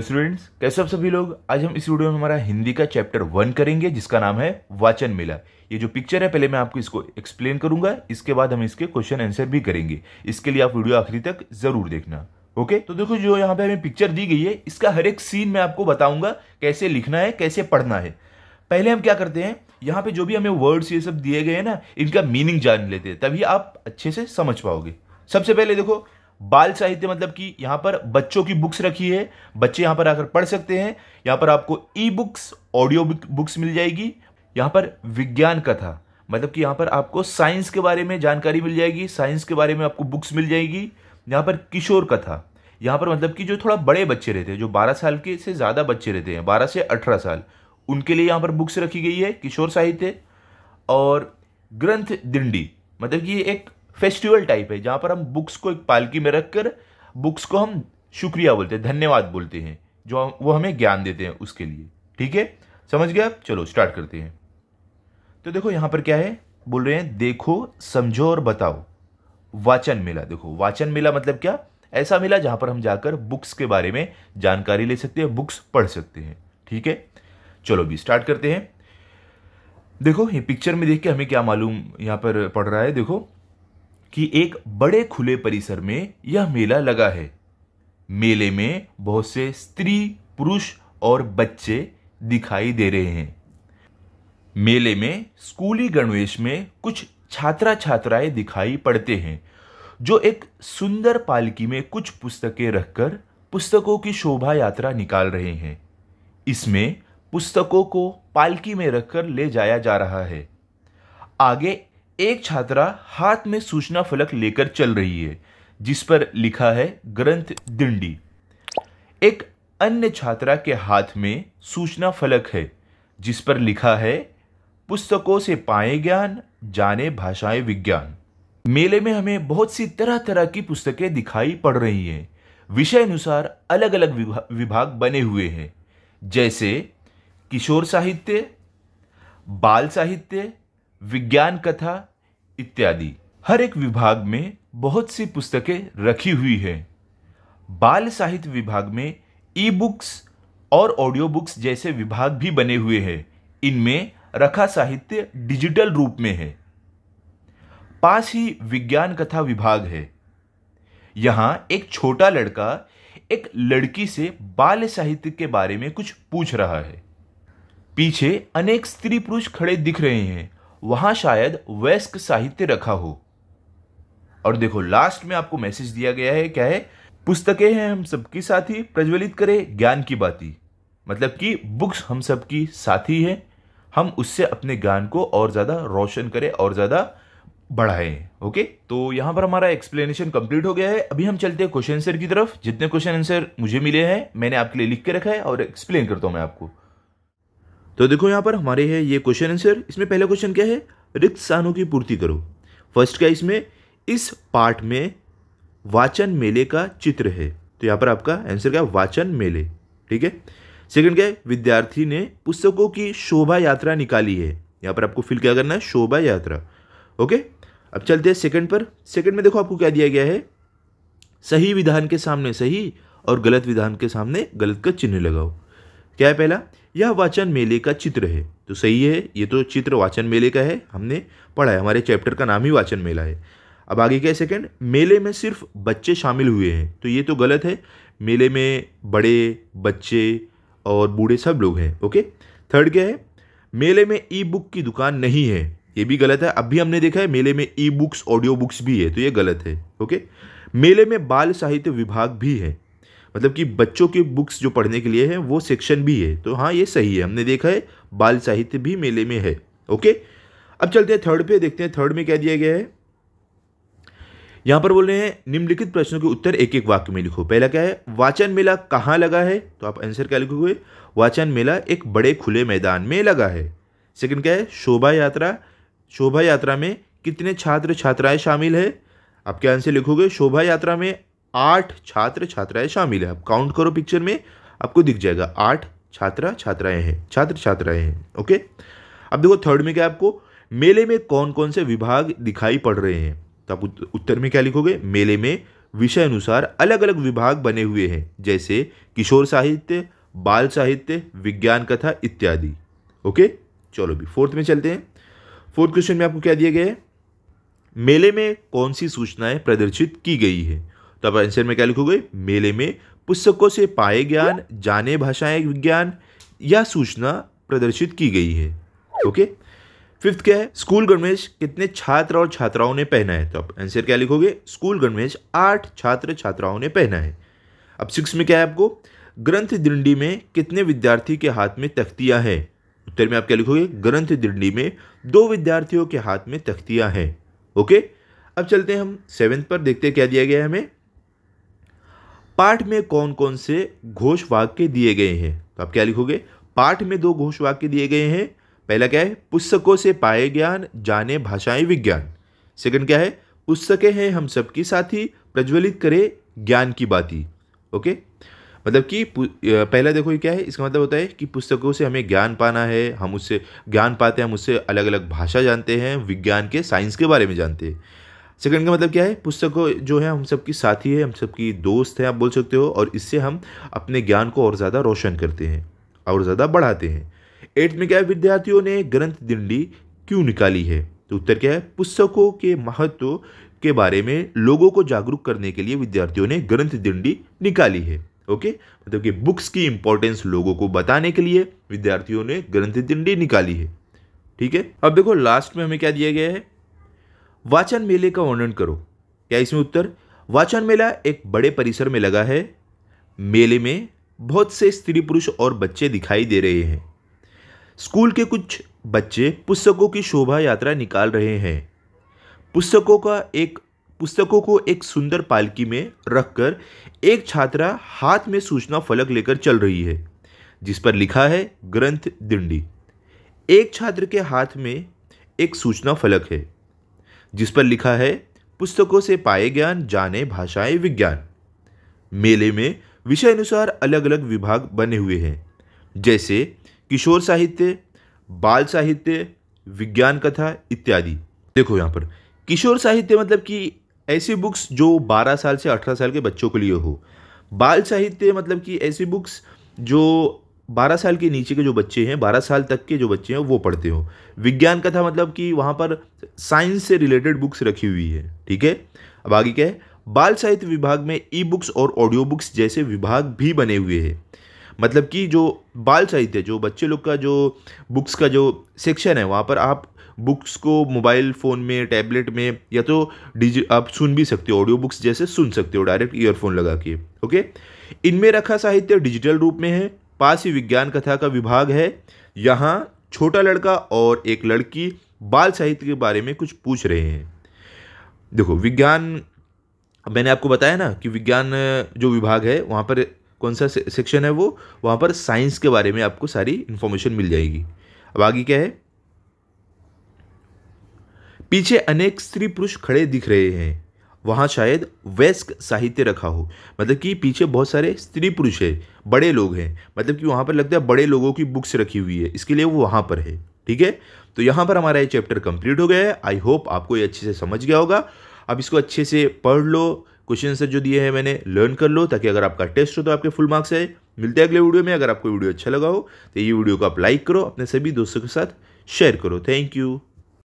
hello students कैसे आप सभी लोग आज हम इस वीडियो में हमारा हिंदी का चैप्टर वन करेंगे जिसका नाम है वाचन मेला ये जो पिक्चर है पहले मैं आपको इसको एक्सप्लेन करूंगा इसके बाद हम इसके क्वेश्चन आंसर भी करेंगे इसके लिए आप वीडियो आखिरी तक जरूर देखना ओके तो देखो जो यहाँ पे हमें पिक्चर दी गई है इसका हर एक सीन मैं आपको बताऊंगा कैसे लिखना है कैसे पढ़ना है पहले हम क्या करते हैं यहाँ पे जो भी हमें वर्ड्स ये सब दिए गए हैं ना इनका मीनिंग जान लेते हैं तभी आप अच्छे से समझ पाओगे सबसे पहले देखो बाल साहित्य मतलब कि यहाँ पर बच्चों की बुक्स रखी है बच्चे यहाँ पर आकर पढ़ सकते हैं यहाँ पर आपको ई बुक्स ऑडियो बुक्स मिल जाएगी यहाँ पर विज्ञान कथा मतलब कि यहाँ पर आपको साइंस के बारे में जानकारी मिल जाएगी साइंस के बारे में आपको बुक्स मिल जाएगी यहाँ पर किशोर कथा यहाँ पर मतलब कि जो थोड़ा बड़े बच्चे रहते हैं जो 12 साल के से ज़्यादा बच्चे रहते हैं 12 से 18 साल उनके लिए यहाँ पर बुक्स रखी गई है किशोर साहित्य और ग्रंथ दिंडी मतलब कि ये एक फेस्टिवल टाइप है जहाँ पर हम बुक्स को एक पालकी में रखकर बुक्स को हम शुक्रिया बोलते हैं धन्यवाद बोलते हैं जो वो हमें ज्ञान देते हैं उसके लिए ठीक है समझ गए आप चलो स्टार्ट करते हैं तो देखो यहाँ पर क्या है बोल रहे हैं देखो समझो और बताओ वाचन मेला देखो वाचन मेला मतलब क्या ऐसा मेला जहाँ पर हम जाकर बुक्स के बारे में जानकारी ले सकते हैं बुक्स पढ़ सकते हैं ठीक है चलो भी स्टार्ट करते हैं देखो ये पिक्चर में देख के हमें क्या मालूम यहाँ पर पढ़ रहा है देखो कि एक बड़े खुले परिसर में यह मेला लगा है मेले में बहुत से स्त्री पुरुष और बच्चे दिखाई दे रहे हैं मेले में स्कूली गणवेश में कुछ छात्रा छात्राएं दिखाई पड़ते हैं जो एक सुंदर पालकी में कुछ पुस्तकें रखकर पुस्तकों की शोभा यात्रा निकाल रहे हैं इसमें पुस्तकों को पालकी में रखकर ले जाया जा रहा है आगे एक छात्रा हाथ में सूचना फलक लेकर चल रही है जिस पर लिखा है ग्रंथ दिंडी एक अन्य छात्रा के हाथ में सूचना फलक है जिस पर लिखा है पुस्तकों से पाए ज्ञान जाने भाषाएं विज्ञान मेले में हमें बहुत सी तरह तरह की पुस्तकें दिखाई पड़ रही हैं विषय अनुसार अलग अलग विभाग बने हुए हैं जैसे किशोर साहित्य बाल साहित्य विज्ञान कथा इत्यादि हर एक विभाग में बहुत सी पुस्तकें रखी हुई है बाल साहित्य विभाग में ई बुक्स और ऑडियो बुक्स जैसे विभाग भी बने हुए हैं इनमें रखा साहित्य डिजिटल रूप में है पास ही विज्ञान कथा विभाग है यहाँ एक छोटा लड़का एक लड़की से बाल साहित्य के बारे में कुछ पूछ रहा है पीछे अनेक स्त्री पुरुष खड़े दिख रहे हैं वहां शायद वयस्क साहित्य रखा हो और देखो लास्ट में आपको मैसेज दिया गया है क्या है पुस्तकें हैं हम सबकी साथी प्रज्वलित करें ज्ञान की बाती मतलब कि बुक्स हम सबकी साथी है हम उससे अपने ज्ञान को और ज़्यादा रोशन करें और ज़्यादा बढ़ाएं ओके तो यहां पर हमारा एक्सप्लेनेशन कंप्लीट हो गया है अभी हम चलते हैं क्वेश्चन आंसर की तरफ जितने क्वेश्चन आंसर मुझे मिले हैं मैंने आपके लिए लिख के रखा है और एक्सप्लेन करता हूं मैं आपको तो देखो यहाँ पर हमारे है ये क्वेश्चन आंसर इसमें पहला क्वेश्चन क्या है रिक्त स्थानों की पूर्ति करो फर्स्ट क्या इसमें इस पार्ट में वाचन मेले का चित्र है तो यहाँ पर आपका आंसर क्या वाचन मेले ठीक है सेकंड क्या है विद्यार्थी ने पुस्तकों की शोभा यात्रा निकाली है यहाँ पर आपको फिल क्या करना है शोभा यात्रा ओके अब चलते हैं सेकंड पर सेकंड में देखो आपको क्या दिया गया है सही विधान के सामने सही और गलत विधान के सामने गलत का चिन्ह लगाओ क्या है पहला यह वाचन मेले का चित्र है तो सही है ये तो चित्र वाचन मेले का है हमने पढ़ा है हमारे चैप्टर का नाम ही वाचन मेला है अब आगे क्या सेकंड मेले में सिर्फ बच्चे शामिल हुए हैं तो ये तो गलत है मेले में बड़े बच्चे और बूढ़े सब लोग हैं ओके थर्ड क्या है मेले में ई बुक की दुकान नहीं है ये भी गलत है अभी हमने देखा है मेले में ई बुक्स ऑडियो बुक्स भी है तो ये गलत है ओके मेले में बाल साहित्य विभाग भी है मतलब कि बच्चों की बुक्स जो पढ़ने के लिए है वो सेक्शन भी है तो हाँ ये सही है हमने देखा है बाल साहित्य भी मेले में है ओके अब चलते हैं थर्ड पे देखते हैं थर्ड में क्या दिया गया है यहाँ पर बोल रहे हैं निम्नलिखित प्रश्नों के उत्तर एक एक वाक्य में लिखो पहला क्या है वाचन मेला कहाँ लगा है तो आप आंसर क्या लिखोगे वाचन मेला एक बड़े खुले मैदान में लगा है सेकंड क्या है शोभा यात्रा शोभा यात्रा में कितने छात्र छात्राएं शामिल है आप क्या आंसर लिखोगे शोभा यात्रा में आठ छात्र छात्राएं शामिल है आप काउंट करो पिक्चर में आपको दिख जाएगा आठ छात्रा छात्राएं हैं छात्र छात्राएं हैं ओके अब देखो थर्ड में क्या आपको मेले में कौन कौन से विभाग दिखाई पड़ रहे हैं तो आप उत्तर में क्या लिखोगे मेले में विषय अनुसार अलग अलग विभाग बने हुए हैं जैसे किशोर साहित्य बाल साहित्य विज्ञान कथा इत्यादि ओके चलो भी फोर्थ में चलते हैं फोर्थ क्वेश्चन में आपको क्या दिया गया है मेले में कौन सी सूचनाएं प्रदर्शित की गई है तो आप आंसर में क्या लिखोगे मेले में पुस्तकों से पाए ज्ञान जाने भाषाएं विज्ञान या सूचना प्रदर्शित की गई है ओके फिफ्थ क्या है स्कूल गणवेश कितने छात्र और छात्राओं ने पहना है तो आप आंसर क्या लिखोगे स्कूल गणवेश आठ छात्र छात्राओं ने पहना है अब सिक्स में क्या है आपको ग्रंथ दिंडी में कितने विद्यार्थी के हाथ में तख्तियाँ हैं उत्तर में आप क्या लिखोगे ग्रंथ दिंडी में दो विद्यार्थियों के हाथ में तख्तियाँ हैं ओके अब चलते हैं हम सेवेंथ पर देखते क्या दिया गया है हमें पाठ में कौन कौन से घोष वाक्य दिए गए हैं तो आप क्या लिखोगे पाठ में दो घोष वाक्य दिए गए हैं पहला क्या है पुस्तकों से पाए ज्ञान जाने भाषाएं विज्ञान सेकंड क्या है पुस्तकें हैं हम सबकी साथी प्रज्वलित करें ज्ञान की बाती ओके मतलब कि पहला देखो ये क्या है इसका मतलब होता है कि पुस्तकों से हमें ज्ञान पाना है हम उससे ज्ञान पाते हैं हम उससे अलग अलग भाषा जानते हैं विज्ञान के साइंस के बारे में जानते हैं सेकंड का मतलब क्या है पुस्तक जो है हम सबकी साथी है हम सबकी दोस्त है आप बोल सकते हो और इससे हम अपने ज्ञान को और ज़्यादा रोशन करते हैं और ज़्यादा बढ़ाते हैं एट्थ में क्या है विद्यार्थियों ने ग्रंथ दिंडी क्यों निकाली है तो उत्तर क्या है पुस्तकों के महत्व के बारे में लोगों को जागरूक करने के लिए विद्यार्थियों ने ग्रंथ दिंडी निकाली है ओके मतलब कि बुक्स की इंपॉर्टेंस लोगों को बताने के लिए विद्यार्थियों ने ग्रंथ दिंडी निकाली है ठीक है अब देखो लास्ट में हमें क्या दिया गया है वाचन मेले का वर्णन करो क्या इसमें उत्तर वाचन मेला एक बड़े परिसर में लगा है मेले में बहुत से स्त्री पुरुष और बच्चे दिखाई दे रहे हैं स्कूल के कुछ बच्चे पुस्तकों की शोभा यात्रा निकाल रहे हैं पुस्तकों का एक पुस्तकों को एक सुंदर पालकी में रखकर एक छात्रा हाथ में सूचना फलक लेकर चल रही है जिस पर लिखा है ग्रंथ दिंडी एक छात्र के हाथ में एक सूचना फलक है जिस पर लिखा है पुस्तकों से पाए ज्ञान जाने भाषाएं विज्ञान मेले में विषय अनुसार अलग अलग विभाग बने हुए हैं जैसे किशोर साहित्य बाल साहित्य विज्ञान कथा इत्यादि देखो यहाँ पर किशोर साहित्य मतलब कि ऐसी बुक्स जो 12 साल से 18 साल के बच्चों के लिए हो बाल साहित्य मतलब कि ऐसी बुक्स जो बारह साल के नीचे के जो बच्चे हैं बारह साल तक के जो बच्चे हैं वो पढ़ते हो विज्ञान कथा मतलब कि वहाँ पर साइंस से रिलेटेड बुक्स रखी हुई है ठीक है अब आगे क्या है बाल साहित्य विभाग में ई बुक्स और ऑडियो बुक्स जैसे विभाग भी बने हुए हैं मतलब कि जो बाल साहित्य जो बच्चे लोग का जो बुक्स का जो सेक्शन है वहाँ पर आप बुक्स को मोबाइल फ़ोन में टैबलेट में या तो डिजि आप सुन भी सकते हो ऑडियो बुक्स जैसे सुन सकते हो डायरेक्ट ईयरफोन लगा के ओके इनमें रखा साहित्य डिजिटल रूप में है पास ही विज्ञान कथा का विभाग है यहाँ छोटा लड़का और एक लड़की बाल साहित्य के बारे में कुछ पूछ रहे हैं देखो विज्ञान मैंने आपको बताया ना कि विज्ञान जो विभाग है वहाँ पर कौन सा सेक्शन है वो वहाँ पर साइंस के बारे में आपको सारी इन्फॉर्मेशन मिल जाएगी अब आगे क्या है पीछे अनेक स्त्री पुरुष खड़े दिख रहे हैं वहाँ शायद वैस्क साहित्य रखा हो मतलब कि पीछे बहुत सारे स्त्री पुरुष है बड़े लोग हैं मतलब कि वहाँ पर लगता है बड़े लोगों की बुक्स रखी हुई है इसके लिए वो वहाँ पर है ठीक है तो यहाँ पर हमारा ये चैप्टर कंप्लीट हो गया है आई होप आपको ये अच्छे से समझ गया होगा अब इसको अच्छे से पढ़ लो क्वेश्चन आंसर जो दिए हैं मैंने लर्न कर लो ताकि अगर आपका टेस्ट हो तो आपके फुल मार्क्स आए मिलते हैं अगले वीडियो में अगर आपको वीडियो अच्छा लगा हो तो ये वीडियो को आप लाइक करो अपने सभी दोस्तों के साथ शेयर करो थैंक यू